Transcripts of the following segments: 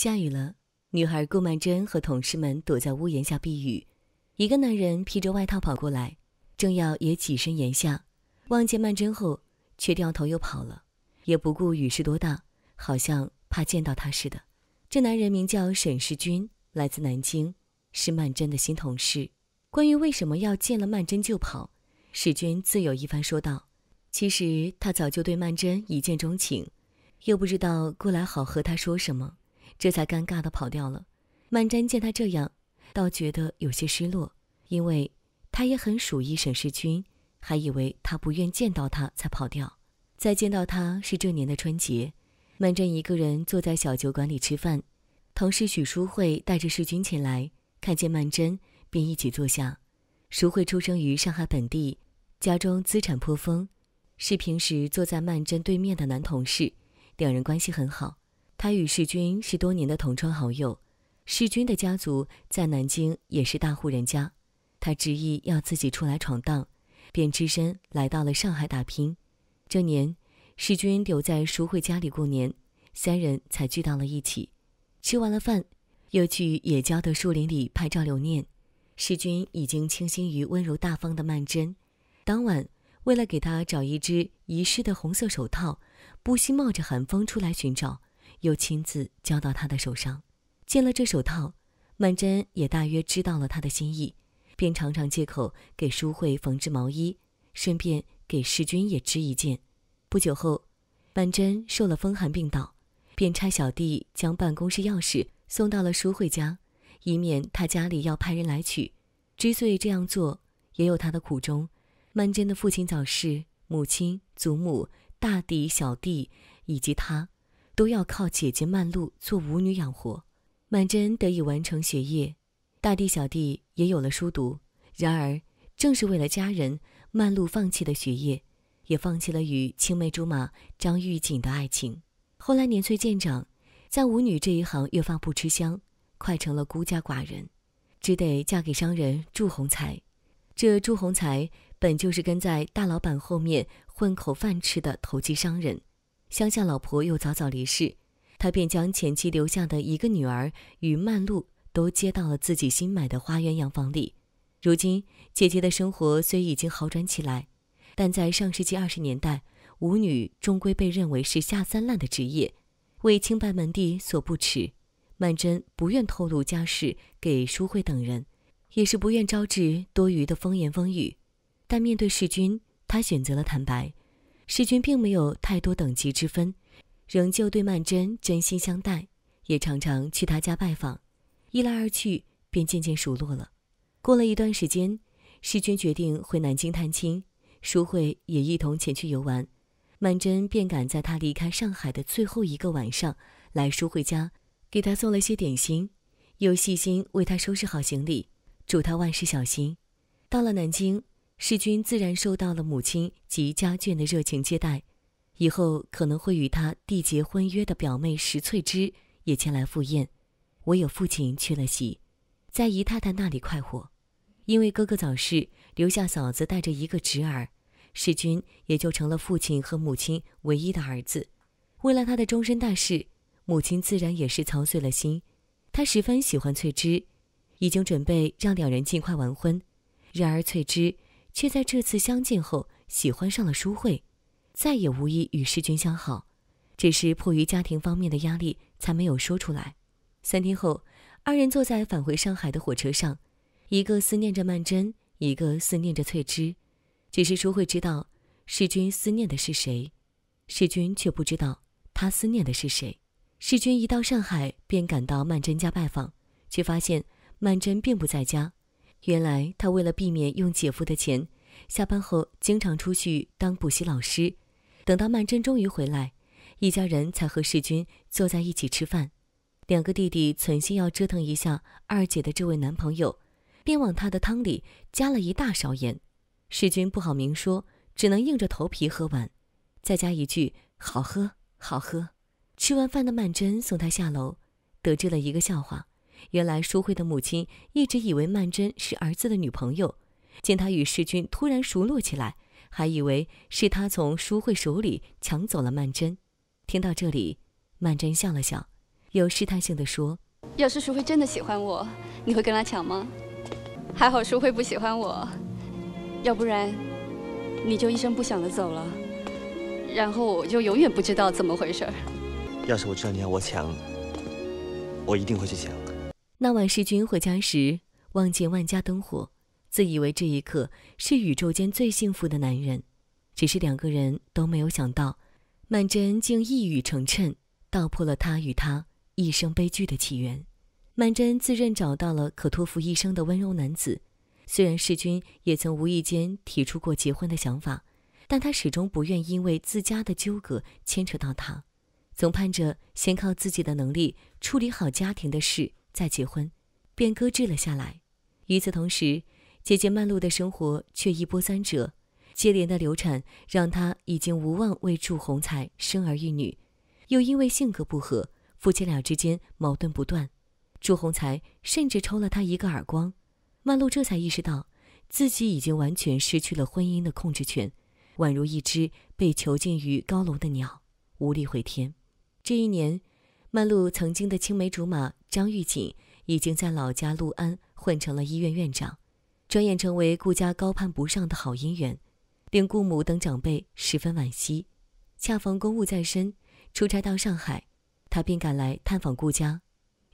下雨了，女孩顾曼桢和同事们躲在屋檐下避雨。一个男人披着外套跑过来，正要也起身檐下，望见曼桢后，却掉头又跑了，也不顾雨势多大，好像怕见到她似的。这男人名叫沈世钧，来自南京，是曼桢的新同事。关于为什么要见了曼桢就跑，世钧自有一番说道：其实他早就对曼桢一见钟情，又不知道过来好和他说什么。这才尴尬的跑掉了。曼桢见他这样，倒觉得有些失落，因为他也很属意沈世钧，还以为他不愿见到他才跑掉。再见到他是这年的春节，曼桢一个人坐在小酒馆里吃饭，同事许淑慧带着世钧前来，看见曼桢便一起坐下。淑慧出生于上海本地，家中资产颇丰，是平时坐在曼桢对面的男同事，两人关系很好。他与世钧是多年的同窗好友，世钧的家族在南京也是大户人家，他执意要自己出来闯荡，便只身来到了上海打拼。这年，世钧留在淑慧家里过年，三人才聚到了一起。吃完了饭，又去野郊的树林里拍照留念。世钧已经倾心于温柔大方的曼桢，当晚为了给他找一只遗失的红色手套，不惜冒着寒风出来寻找。又亲自交到他的手上，见了这手套，曼珍也大约知道了他的心意，便常常借口给淑慧缝制毛衣，顺便给世君也织一件。不久后，曼珍受了风寒病倒，便差小弟将办公室钥匙送到了淑慧家，以免他家里要派人来取。之所以这样做，也有他的苦衷。曼珍的父亲早逝，母亲、祖母、大弟、小弟以及他。都要靠姐姐曼露做舞女养活，曼珍得以完成学业，大弟小弟也有了书读。然而，正是为了家人，曼露放弃了学业，也放弃了与青梅竹马张玉锦的爱情。后来年岁渐长，在舞女这一行越发不吃香，快成了孤家寡人，只得嫁给商人祝鸿才。这祝鸿才本就是跟在大老板后面混口饭吃的投机商人。乡下老婆又早早离世，他便将前妻留下的一个女儿与曼璐都接到了自己新买的花园洋房里。如今姐姐的生活虽已经好转起来，但在上世纪二十年代，舞女终归被认为是下三滥的职业，为清白门第所不耻。曼桢不愿透露家世给淑慧等人，也是不愿招致多余的风言风语。但面对世君，她选择了坦白。世君并没有太多等级之分，仍旧对曼桢真心相待，也常常去他家拜访。一来二去，便渐渐熟络了。过了一段时间，世君决定回南京探亲，淑慧也一同前去游玩。曼桢便赶在他离开上海的最后一个晚上，来淑慧家，给他送了些点心，又细心为他收拾好行李，祝他万事小心。到了南京。世君自然受到了母亲及家眷的热情接待，以后可能会与他缔结婚约的表妹石翠芝也前来赴宴，唯有父亲去了席，在姨太太那里快活。因为哥哥早逝，留下嫂子带着一个侄儿，世君也就成了父亲和母亲唯一的儿子。为了他的终身大事，母亲自然也是操碎了心。她十分喜欢翠芝，已经准备让两人尽快完婚。然而翠芝。却在这次相见后喜欢上了淑慧，再也无意与世君相好，只是迫于家庭方面的压力才没有说出来。三天后，二人坐在返回上海的火车上，一个思念着曼桢，一个思念着翠芝。只是淑慧知道世君思念的是谁，世君却不知道他思念的是谁。世君一到上海便赶到曼桢家拜访，却发现曼桢并不在家。原来他为了避免用姐夫的钱，下班后经常出去当补习老师。等到曼珍终于回来，一家人才和世军坐在一起吃饭。两个弟弟存心要折腾一下二姐的这位男朋友，便往他的汤里加了一大勺盐。世君不好明说，只能硬着头皮喝完，再加一句“好喝，好喝”。吃完饭的曼珍送他下楼，得知了一个笑话。原来淑慧的母亲一直以为曼桢是儿子的女朋友，见她与世钧突然熟络起来，还以为是他从淑慧手里抢走了曼桢。听到这里，曼桢笑了笑，又试探性的说：“要是淑慧真的喜欢我，你会跟他抢吗？还好淑慧不喜欢我，要不然，你就一声不响的走了，然后我就永远不知道怎么回事儿。要是我知道你要我抢，我一定会去抢。”那晚，世君回家时望见万家灯火，自以为这一刻是宇宙间最幸福的男人。只是两个人都没有想到，曼桢竟一语成谶，道破了他与他一生悲剧的起源。曼桢自认找到了可托付一生的温柔男子，虽然世君也曾无意间提出过结婚的想法，但他始终不愿因为自家的纠葛牵扯到他，总盼着先靠自己的能力处理好家庭的事。再结婚，便搁置了下来。与此同时，姐姐曼露的生活却一波三折，接连的流产让她已经无望为祝鸿才生儿育女，又因为性格不合，夫妻俩之间矛盾不断。祝鸿才甚至抽了她一个耳光，曼露这才意识到自己已经完全失去了婚姻的控制权，宛如一只被囚禁于高楼的鸟，无力回天。这一年。曼璐曾经的青梅竹马张玉锦已经在老家陆安混成了医院院长，转眼成为顾家高攀不上的好姻缘，令顾母等长辈十分惋惜。恰逢公务在身，出差到上海，他便赶来探访顾家。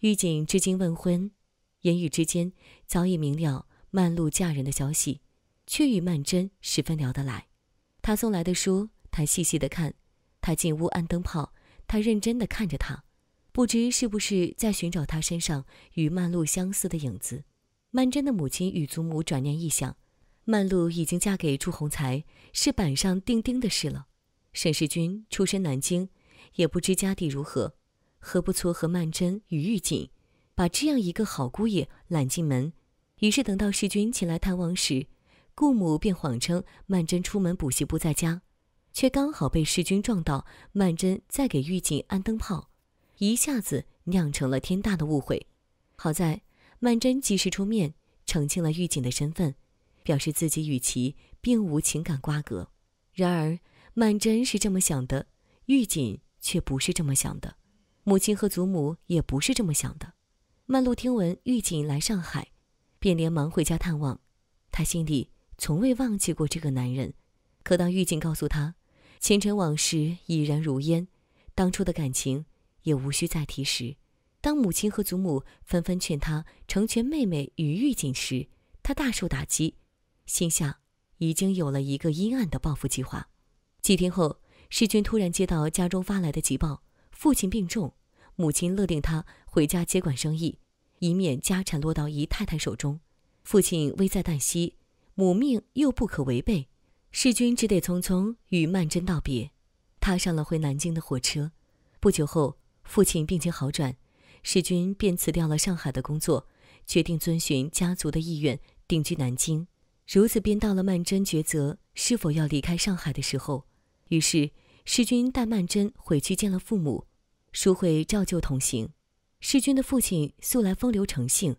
玉锦至今问婚，言语之间早已明了曼璐嫁人的消息，却与曼桢十分聊得来。他送来的书，他细细的看；他进屋按灯泡，他认真的看着他。不知是不是在寻找他身上与曼露相似的影子，曼桢的母亲与祖母转念一想，曼露已经嫁给朱鸿才，是板上钉钉的事了。沈世钧出身南京，也不知家底如何，何不撮合曼桢与玉锦，把这样一个好姑爷揽进门？于是等到世钧前来探望时，顾母便谎称曼桢出门补习不在家，却刚好被世钧撞到曼桢在给玉锦安灯泡。一下子酿成了天大的误会。好在曼桢及时出面澄清了狱警的身份，表示自己与其并无情感瓜葛。然而曼桢是这么想的，狱警却不是这么想的，母亲和祖母也不是这么想的。曼璐听闻狱警来上海，便连忙回家探望。她心里从未忘记过这个男人，可当狱警告诉她，前尘往事已然如烟，当初的感情。也无需再提。时，当母亲和祖母纷纷劝他成全妹妹与玉锦时，他大受打击，心下已经有了一个阴暗的报复计划。几天后，世君突然接到家中发来的急报：父亲病重，母亲勒令他回家接管生意，以免家产落到姨太太手中。父亲危在旦夕，母命又不可违背，世君只得匆匆与曼桢道别，踏上了回南京的火车。不久后。父亲病情好转，世君便辞掉了上海的工作，决定遵循家族的意愿定居南京。如此便到了曼桢抉择是否要离开上海的时候。于是世君带曼桢回去见了父母，淑慧照旧同行。世君的父亲素来风流成性，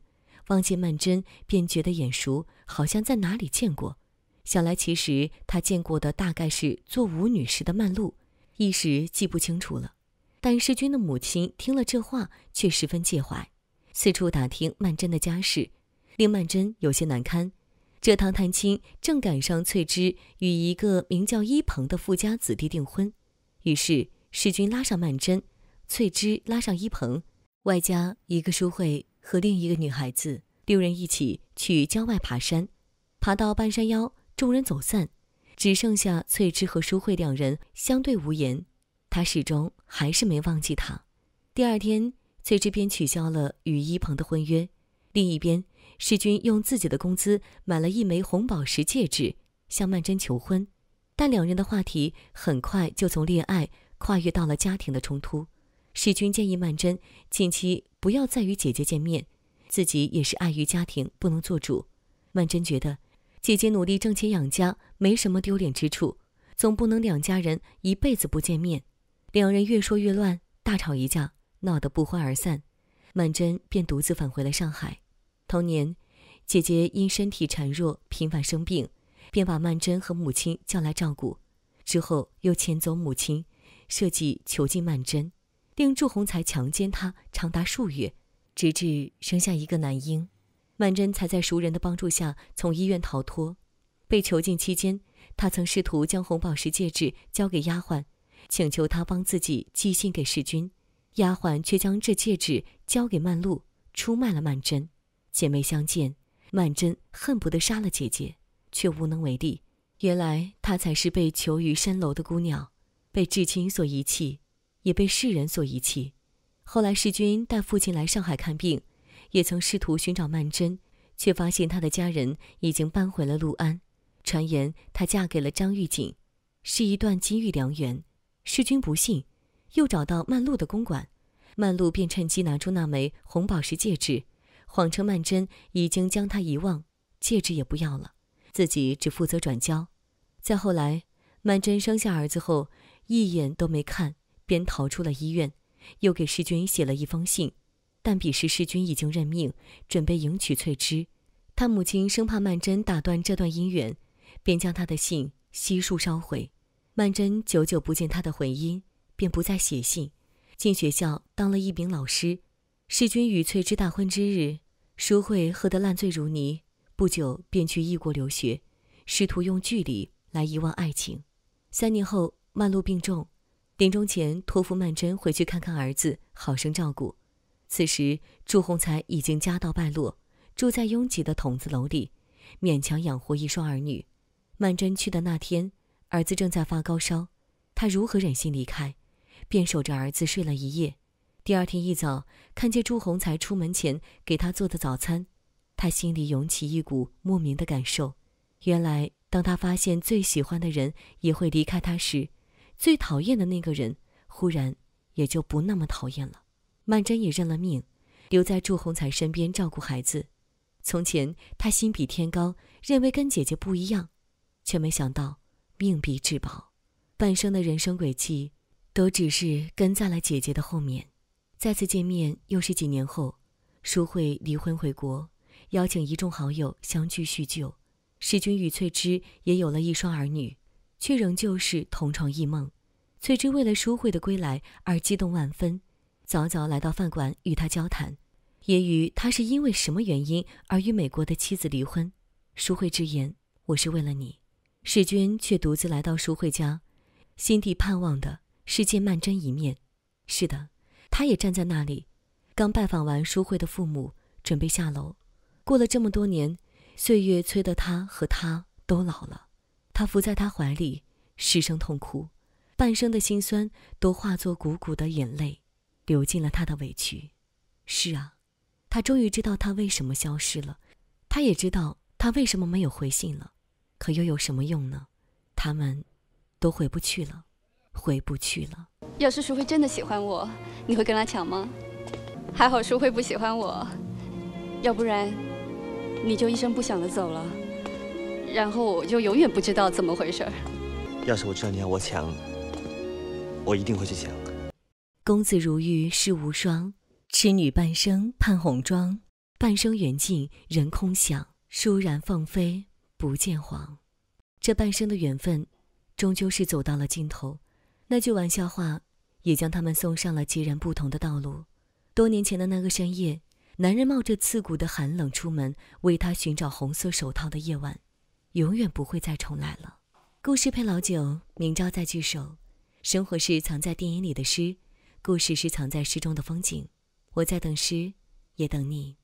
望见曼桢便觉得眼熟，好像在哪里见过。想来其实他见过的大概是做舞女时的曼璐，一时记不清楚了。但世钧的母亲听了这话，却十分介怀，四处打听曼桢的家事，令曼桢有些难堪。这趟探亲正赶上翠芝与一个名叫伊鹏的富家子弟订婚，于是世钧拉上曼桢，翠芝拉上伊鹏，外加一个淑慧和另一个女孩子，六人一起去郊外爬山。爬到半山腰，众人走散，只剩下翠芝和淑慧两人相对无言。他始终还是没忘记她。第二天，崔志斌取消了与伊鹏的婚约。另一边，世军用自己的工资买了一枚红宝石戒指，向曼桢求婚。但两人的话题很快就从恋爱跨越到了家庭的冲突。世军建议曼桢近期不要再与姐姐见面，自己也是碍于家庭不能做主。曼桢觉得，姐姐努力挣钱养家没什么丢脸之处，总不能两家人一辈子不见面。两人越说越乱，大吵一架，闹得不欢而散。曼桢便独自返回了上海。同年，姐姐因身体孱弱，频繁生病，便把曼桢和母亲叫来照顾。之后又遣走母亲，设计囚禁曼桢，令祝鸿才强奸她长达数月，直至生下一个男婴。曼桢才在熟人的帮助下从医院逃脱。被囚禁期间，她曾试图将红宝石戒指交给丫鬟。请求他帮自己寄信给世君，丫鬟却将这戒指交给曼璐，出卖了曼桢。姐妹相见，曼桢恨不得杀了姐姐，却无能为力。原来她才是被囚于山楼的姑娘，被至亲所遗弃，也被世人所遗弃。后来世君带父亲来上海看病，也曾试图寻找曼桢，却发现她的家人已经搬回了陆安，传言她嫁给了张玉锦，是一段金玉良缘。世君不信，又找到曼露的公馆，曼露便趁机拿出那枚红宝石戒指，谎称曼桢已经将他遗忘，戒指也不要了，自己只负责转交。再后来，曼桢生下儿子后，一眼都没看，便逃出了医院，又给世君写了一封信，但彼时世君已经认命，准备迎娶翠芝，他母亲生怕曼桢打断这段姻缘，便将他的信悉数烧毁。曼桢久久不见他的回音，便不再写信。进学校当了一名老师。世钧与翠芝大婚之日，淑慧喝得烂醉如泥，不久便去异国留学，试图用距离来遗忘爱情。三年后，曼璐病重，临终前托付曼桢回去看看儿子，好生照顾。此时，祝鸿才已经家道败落，住在拥挤的筒子楼里，勉强养活一双儿女。曼桢去的那天。儿子正在发高烧，他如何忍心离开？便守着儿子睡了一夜。第二天一早，看见朱洪才出门前给他做的早餐，他心里涌起一股莫名的感受。原来，当他发现最喜欢的人也会离开他时，最讨厌的那个人忽然也就不那么讨厌了。曼桢也认了命，留在祝洪才身边照顾孩子。从前，她心比天高，认为跟姐姐不一样，却没想到。命比至宝，半生的人生轨迹，都只是跟在了姐姐的后面。再次见面，又是几年后。淑慧离婚回国，邀请一众好友相聚叙旧。世君与翠芝也有了一双儿女，却仍旧是同床异梦。翠芝为了淑慧的归来而激动万分，早早来到饭馆与他交谈，也与他是因为什么原因而与美国的妻子离婚。淑慧直言：“我是为了你。”世君却独自来到淑慧家，心底盼望的是见曼桢一面。是的，他也站在那里，刚拜访完淑慧的父母，准备下楼。过了这么多年，岁月催得他和她都老了。他伏在她怀里，失声痛哭，半生的辛酸都化作汩汩的眼泪，流尽了他的委屈。是啊，他终于知道他为什么消失了，他也知道他为什么没有回信了。可又有什么用呢？他们，都回不去了，回不去了。要是淑慧真的喜欢我，你会跟他抢吗？还好淑慧不喜欢我，要不然，你就一声不响的走了，然后我就永远不知道怎么回事儿。要是我知道你要我抢，我一定会去抢。公子如玉世无双，痴女半生盼红妆，半生缘尽人空想，倏然凤飞。不见黄，这半生的缘分，终究是走到了尽头。那句玩笑话，也将他们送上了截然不同的道路。多年前的那个深夜，男人冒着刺骨的寒冷出门为她寻找红色手套的夜晚，永远不会再重来了。故事配老酒，明朝再聚首。生活是藏在电影里的诗，故事是藏在诗中的风景。我在等诗，也等你。